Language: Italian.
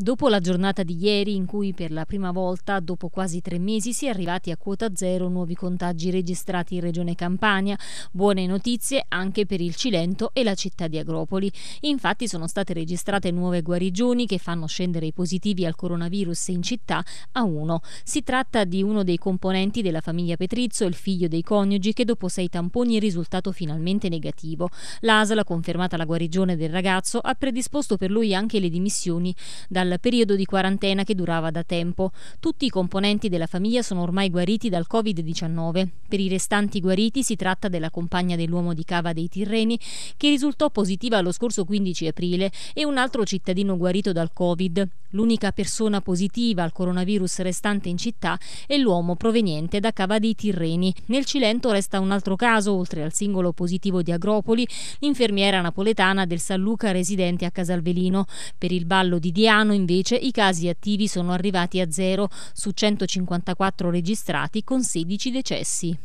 Dopo la giornata di ieri in cui per la prima volta dopo quasi tre mesi si è arrivati a quota zero nuovi contagi registrati in Regione Campania, buone notizie anche per il Cilento e la città di Agropoli. Infatti sono state registrate nuove guarigioni che fanno scendere i positivi al coronavirus in città a uno. Si tratta di uno dei componenti della famiglia Petrizzo, il figlio dei coniugi, che dopo sei tamponi è risultato finalmente negativo. L'ASL, confermata la guarigione del ragazzo, ha predisposto per lui anche le dimissioni dalla al periodo di quarantena che durava da tempo. Tutti i componenti della famiglia sono ormai guariti dal Covid-19. Per i restanti guariti si tratta della compagna dell'uomo di Cava dei Tirreni che risultò positiva lo scorso 15 aprile e un altro cittadino guarito dal Covid. L'unica persona positiva al coronavirus restante in città è l'uomo proveniente da Cava dei Tirreni. Nel Cilento resta un altro caso, oltre al singolo positivo di Agropoli, l'infermiera napoletana del San Luca residente a Casalvelino. Per il ballo di Diano, invece, i casi attivi sono arrivati a zero, su 154 registrati con 16 decessi.